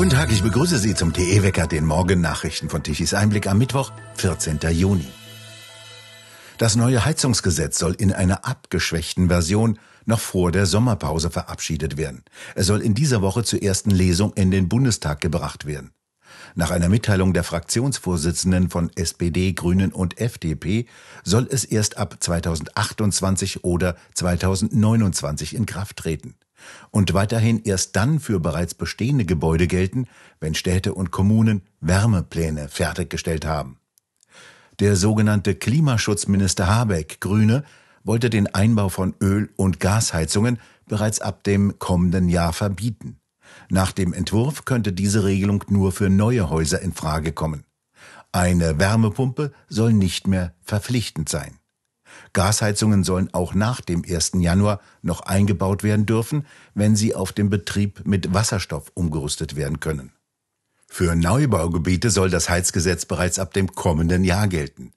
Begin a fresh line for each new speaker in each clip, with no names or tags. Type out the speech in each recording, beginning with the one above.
Guten Tag, ich begrüße Sie zum TE Wecker, den Morgennachrichten von Tichys Einblick am Mittwoch, 14. Juni. Das neue Heizungsgesetz soll in einer abgeschwächten Version noch vor der Sommerpause verabschiedet werden. Es soll in dieser Woche zur ersten Lesung in den Bundestag gebracht werden. Nach einer Mitteilung der Fraktionsvorsitzenden von SPD, Grünen und FDP soll es erst ab 2028 oder 2029 in Kraft treten und weiterhin erst dann für bereits bestehende Gebäude gelten, wenn Städte und Kommunen Wärmepläne fertiggestellt haben. Der sogenannte Klimaschutzminister Habeck, Grüne, wollte den Einbau von Öl- und Gasheizungen bereits ab dem kommenden Jahr verbieten. Nach dem Entwurf könnte diese Regelung nur für neue Häuser in Frage kommen. Eine Wärmepumpe soll nicht mehr verpflichtend sein. Gasheizungen sollen auch nach dem 1. Januar noch eingebaut werden dürfen, wenn sie auf dem Betrieb mit Wasserstoff umgerüstet werden können. Für Neubaugebiete soll das Heizgesetz bereits ab dem kommenden Jahr gelten.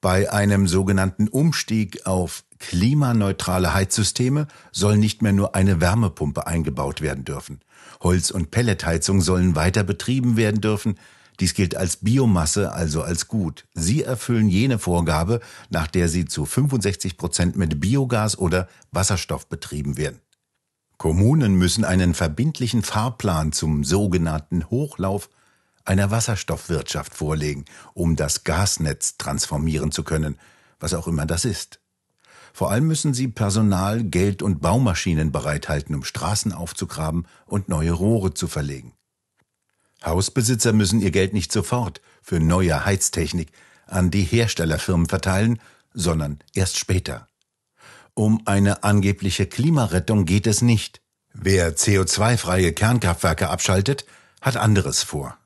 Bei einem sogenannten Umstieg auf klimaneutrale Heizsysteme soll nicht mehr nur eine Wärmepumpe eingebaut werden dürfen. Holz- und Pelletheizung sollen weiter betrieben werden dürfen, dies gilt als Biomasse, also als Gut. Sie erfüllen jene Vorgabe, nach der sie zu 65 Prozent mit Biogas oder Wasserstoff betrieben werden. Kommunen müssen einen verbindlichen Fahrplan zum sogenannten Hochlauf einer Wasserstoffwirtschaft vorlegen, um das Gasnetz transformieren zu können, was auch immer das ist. Vor allem müssen sie Personal, Geld und Baumaschinen bereithalten, um Straßen aufzugraben und neue Rohre zu verlegen. Hausbesitzer müssen ihr Geld nicht sofort für neue Heiztechnik an die Herstellerfirmen verteilen, sondern erst später. Um eine angebliche Klimarettung geht es nicht. Wer CO2-freie Kernkraftwerke abschaltet, hat anderes vor.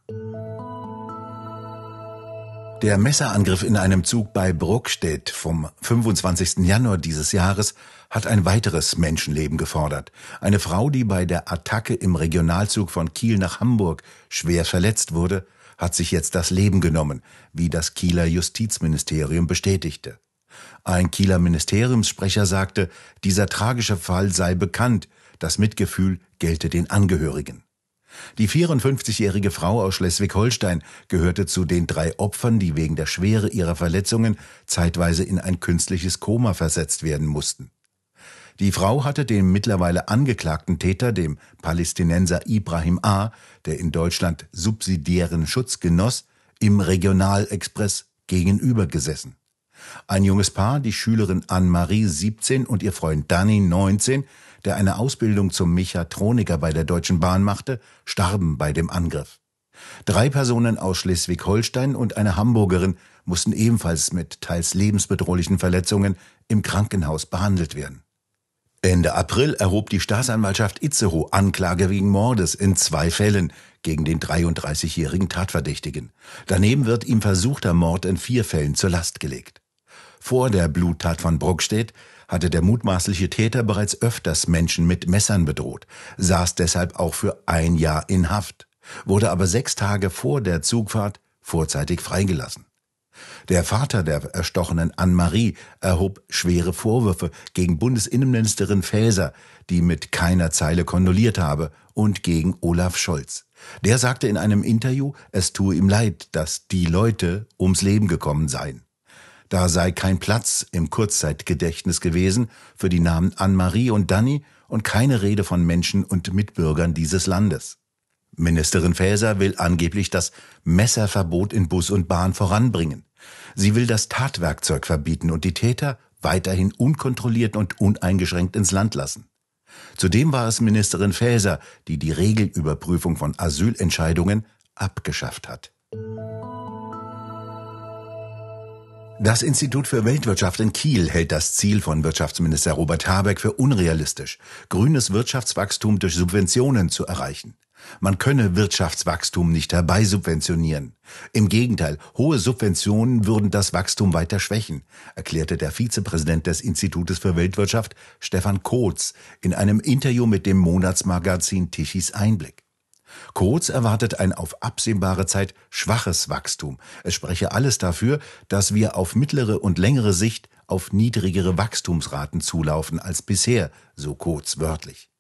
Der Messerangriff in einem Zug bei Bruckstedt vom 25. Januar dieses Jahres hat ein weiteres Menschenleben gefordert. Eine Frau, die bei der Attacke im Regionalzug von Kiel nach Hamburg schwer verletzt wurde, hat sich jetzt das Leben genommen, wie das Kieler Justizministerium bestätigte. Ein Kieler Ministeriumssprecher sagte, dieser tragische Fall sei bekannt, das Mitgefühl gelte den Angehörigen. Die 54-jährige Frau aus Schleswig-Holstein gehörte zu den drei Opfern, die wegen der Schwere ihrer Verletzungen zeitweise in ein künstliches Koma versetzt werden mussten. Die Frau hatte dem mittlerweile angeklagten Täter, dem Palästinenser Ibrahim A., der in Deutschland subsidiären Schutz genoss, im Regionalexpress gegenübergesessen. Ein junges Paar, die Schülerin Anne-Marie 17 und ihr Freund Danny 19, der eine Ausbildung zum Mechatroniker bei der Deutschen Bahn machte, starben bei dem Angriff. Drei Personen aus Schleswig-Holstein und eine Hamburgerin mussten ebenfalls mit teils lebensbedrohlichen Verletzungen im Krankenhaus behandelt werden. Ende April erhob die Staatsanwaltschaft Itzehoe Anklage wegen Mordes in zwei Fällen gegen den 33-jährigen Tatverdächtigen. Daneben wird ihm versuchter Mord in vier Fällen zur Last gelegt. Vor der Bluttat von Bruckstedt hatte der mutmaßliche Täter bereits öfters Menschen mit Messern bedroht, saß deshalb auch für ein Jahr in Haft, wurde aber sechs Tage vor der Zugfahrt vorzeitig freigelassen. Der Vater der erstochenen Anne-Marie erhob schwere Vorwürfe gegen Bundesinnenministerin Faeser, die mit keiner Zeile kondoliert habe, und gegen Olaf Scholz. Der sagte in einem Interview, es tue ihm leid, dass die Leute ums Leben gekommen seien. Da sei kein Platz im Kurzzeitgedächtnis gewesen für die Namen Anne-Marie und Danny und keine Rede von Menschen und Mitbürgern dieses Landes. Ministerin Faeser will angeblich das Messerverbot in Bus und Bahn voranbringen. Sie will das Tatwerkzeug verbieten und die Täter weiterhin unkontrolliert und uneingeschränkt ins Land lassen. Zudem war es Ministerin Faeser, die die Regelüberprüfung von Asylentscheidungen abgeschafft hat. Das Institut für Weltwirtschaft in Kiel hält das Ziel von Wirtschaftsminister Robert Habeck für unrealistisch, grünes Wirtschaftswachstum durch Subventionen zu erreichen. Man könne Wirtschaftswachstum nicht herbeisubventionieren. Im Gegenteil, hohe Subventionen würden das Wachstum weiter schwächen, erklärte der Vizepräsident des Institutes für Weltwirtschaft Stefan Kotz in einem Interview mit dem Monatsmagazin Tichys Einblick. Kurz erwartet ein auf absehbare Zeit schwaches Wachstum. Es spreche alles dafür, dass wir auf mittlere und längere Sicht auf niedrigere Wachstumsraten zulaufen als bisher, so Kurz wörtlich.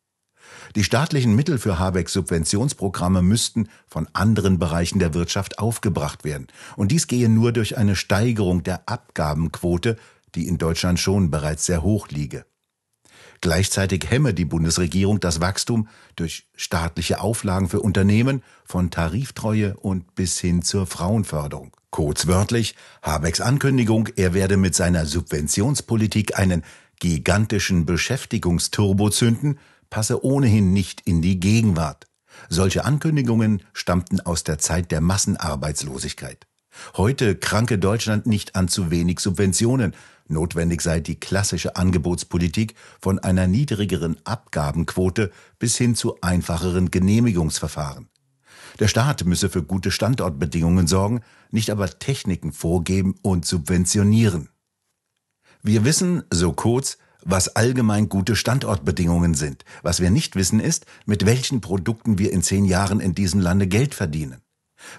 Die staatlichen Mittel für Habecks Subventionsprogramme müssten von anderen Bereichen der Wirtschaft aufgebracht werden. Und dies gehe nur durch eine Steigerung der Abgabenquote, die in Deutschland schon bereits sehr hoch liege. Gleichzeitig hemme die Bundesregierung das Wachstum durch staatliche Auflagen für Unternehmen von Tariftreue und bis hin zur Frauenförderung. Kurzwörtlich Habecks Ankündigung, er werde mit seiner Subventionspolitik einen gigantischen Beschäftigungsturbo zünden, passe ohnehin nicht in die Gegenwart. Solche Ankündigungen stammten aus der Zeit der Massenarbeitslosigkeit. Heute kranke Deutschland nicht an zu wenig Subventionen. Notwendig sei die klassische Angebotspolitik von einer niedrigeren Abgabenquote bis hin zu einfacheren Genehmigungsverfahren. Der Staat müsse für gute Standortbedingungen sorgen, nicht aber Techniken vorgeben und subventionieren. Wir wissen, so kurz, was allgemein gute Standortbedingungen sind. Was wir nicht wissen ist, mit welchen Produkten wir in zehn Jahren in diesem Lande Geld verdienen.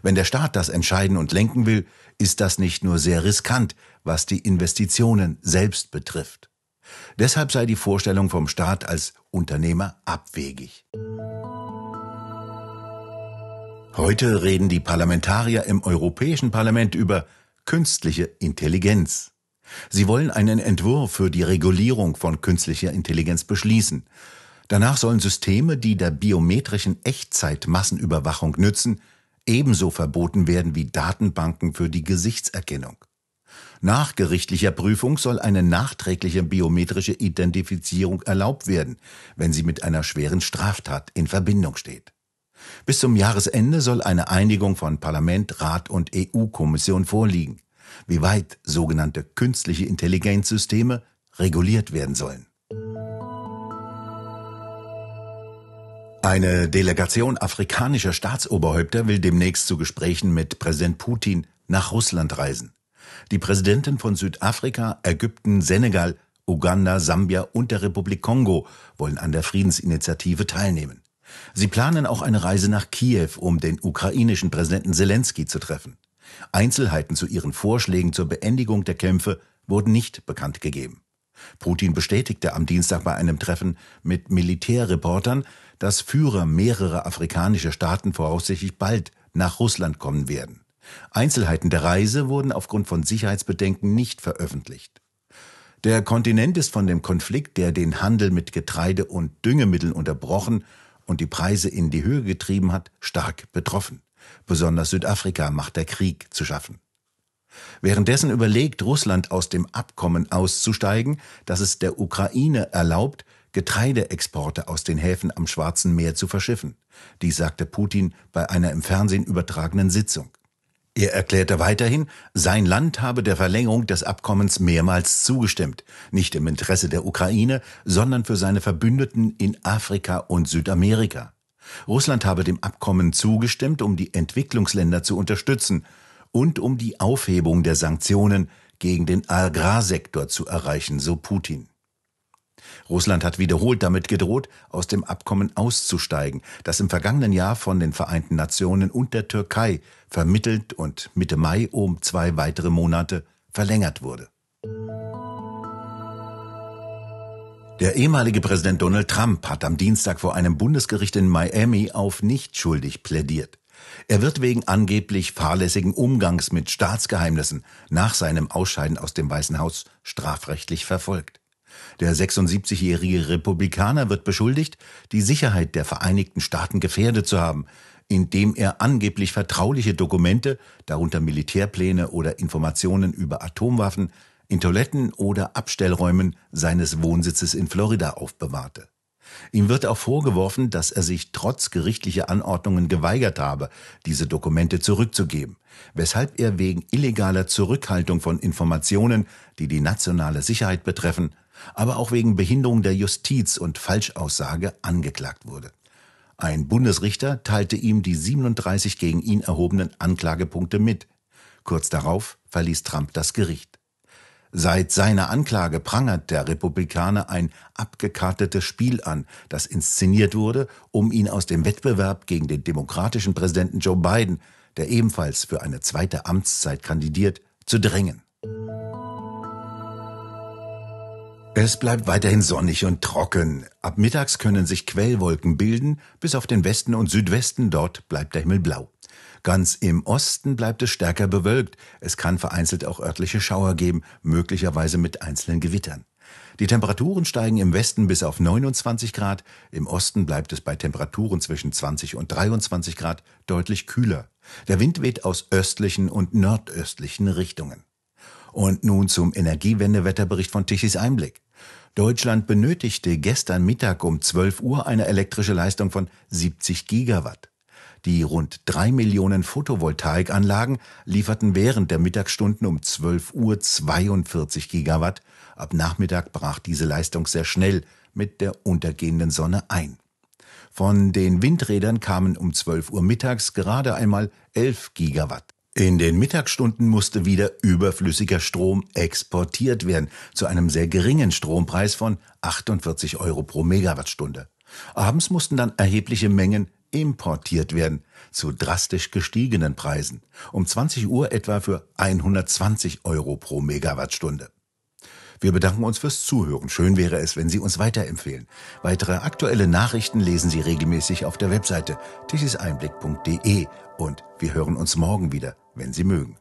Wenn der Staat das entscheiden und lenken will, ist das nicht nur sehr riskant, was die Investitionen selbst betrifft. Deshalb sei die Vorstellung vom Staat als Unternehmer abwegig. Heute reden die Parlamentarier im Europäischen Parlament über künstliche Intelligenz. Sie wollen einen Entwurf für die Regulierung von künstlicher Intelligenz beschließen. Danach sollen Systeme, die der biometrischen Echtzeitmassenüberwachung nützen, ebenso verboten werden wie Datenbanken für die Gesichtserkennung. Nach gerichtlicher Prüfung soll eine nachträgliche biometrische Identifizierung erlaubt werden, wenn sie mit einer schweren Straftat in Verbindung steht. Bis zum Jahresende soll eine Einigung von Parlament, Rat und EU-Kommission vorliegen, wie weit sogenannte künstliche Intelligenzsysteme reguliert werden sollen. Eine Delegation afrikanischer Staatsoberhäupter will demnächst zu Gesprächen mit Präsident Putin nach Russland reisen. Die Präsidenten von Südafrika, Ägypten, Senegal, Uganda, Sambia und der Republik Kongo wollen an der Friedensinitiative teilnehmen. Sie planen auch eine Reise nach Kiew, um den ukrainischen Präsidenten Zelensky zu treffen. Einzelheiten zu ihren Vorschlägen zur Beendigung der Kämpfe wurden nicht bekannt gegeben. Putin bestätigte am Dienstag bei einem Treffen mit Militärreportern, dass Führer mehrerer afrikanischer Staaten voraussichtlich bald nach Russland kommen werden. Einzelheiten der Reise wurden aufgrund von Sicherheitsbedenken nicht veröffentlicht. Der Kontinent ist von dem Konflikt, der den Handel mit Getreide und Düngemitteln unterbrochen und die Preise in die Höhe getrieben hat, stark betroffen. Besonders Südafrika macht der Krieg zu schaffen. Währenddessen überlegt Russland aus dem Abkommen auszusteigen, das es der Ukraine erlaubt, Getreideexporte aus den Häfen am Schwarzen Meer zu verschiffen. Dies sagte Putin bei einer im Fernsehen übertragenen Sitzung. Er erklärte weiterhin, sein Land habe der Verlängerung des Abkommens mehrmals zugestimmt, nicht im Interesse der Ukraine, sondern für seine Verbündeten in Afrika und Südamerika. Russland habe dem Abkommen zugestimmt, um die Entwicklungsländer zu unterstützen und um die Aufhebung der Sanktionen gegen den Agrarsektor zu erreichen, so Putin. Russland hat wiederholt damit gedroht, aus dem Abkommen auszusteigen, das im vergangenen Jahr von den Vereinten Nationen und der Türkei vermittelt und Mitte Mai um zwei weitere Monate verlängert wurde. Der ehemalige Präsident Donald Trump hat am Dienstag vor einem Bundesgericht in Miami auf nicht schuldig plädiert. Er wird wegen angeblich fahrlässigen Umgangs mit Staatsgeheimnissen nach seinem Ausscheiden aus dem Weißen Haus strafrechtlich verfolgt. Der 76-jährige Republikaner wird beschuldigt, die Sicherheit der Vereinigten Staaten gefährdet zu haben, indem er angeblich vertrauliche Dokumente, darunter Militärpläne oder Informationen über Atomwaffen, in Toiletten oder Abstellräumen seines Wohnsitzes in Florida aufbewahrte. Ihm wird auch vorgeworfen, dass er sich trotz gerichtlicher Anordnungen geweigert habe, diese Dokumente zurückzugeben, weshalb er wegen illegaler Zurückhaltung von Informationen, die die nationale Sicherheit betreffen, aber auch wegen Behinderung der Justiz und Falschaussage angeklagt wurde. Ein Bundesrichter teilte ihm die 37 gegen ihn erhobenen Anklagepunkte mit. Kurz darauf verließ Trump das Gericht. Seit seiner Anklage prangert der Republikaner ein abgekartetes Spiel an, das inszeniert wurde, um ihn aus dem Wettbewerb gegen den demokratischen Präsidenten Joe Biden, der ebenfalls für eine zweite Amtszeit kandidiert, zu drängen. Es bleibt weiterhin sonnig und trocken. Ab mittags können sich Quellwolken bilden, bis auf den Westen und Südwesten dort bleibt der Himmel blau. Ganz im Osten bleibt es stärker bewölkt. Es kann vereinzelt auch örtliche Schauer geben, möglicherweise mit einzelnen Gewittern. Die Temperaturen steigen im Westen bis auf 29 Grad, im Osten bleibt es bei Temperaturen zwischen 20 und 23 Grad deutlich kühler. Der Wind weht aus östlichen und nordöstlichen Richtungen. Und nun zum Energiewendewetterbericht von Tichys Einblick. Deutschland benötigte gestern Mittag um 12 Uhr eine elektrische Leistung von 70 Gigawatt. Die rund drei Millionen Photovoltaikanlagen lieferten während der Mittagsstunden um 12 Uhr 42 Gigawatt. Ab Nachmittag brach diese Leistung sehr schnell mit der untergehenden Sonne ein. Von den Windrädern kamen um 12 Uhr mittags gerade einmal 11 Gigawatt. In den Mittagsstunden musste wieder überflüssiger Strom exportiert werden, zu einem sehr geringen Strompreis von 48 Euro pro Megawattstunde. Abends mussten dann erhebliche Mengen importiert werden, zu drastisch gestiegenen Preisen, um 20 Uhr etwa für 120 Euro pro Megawattstunde. Wir bedanken uns fürs Zuhören. Schön wäre es, wenn Sie uns weiterempfehlen. Weitere aktuelle Nachrichten lesen Sie regelmäßig auf der Webseite tischiseinblick.de und wir hören uns morgen wieder wenn Sie mögen.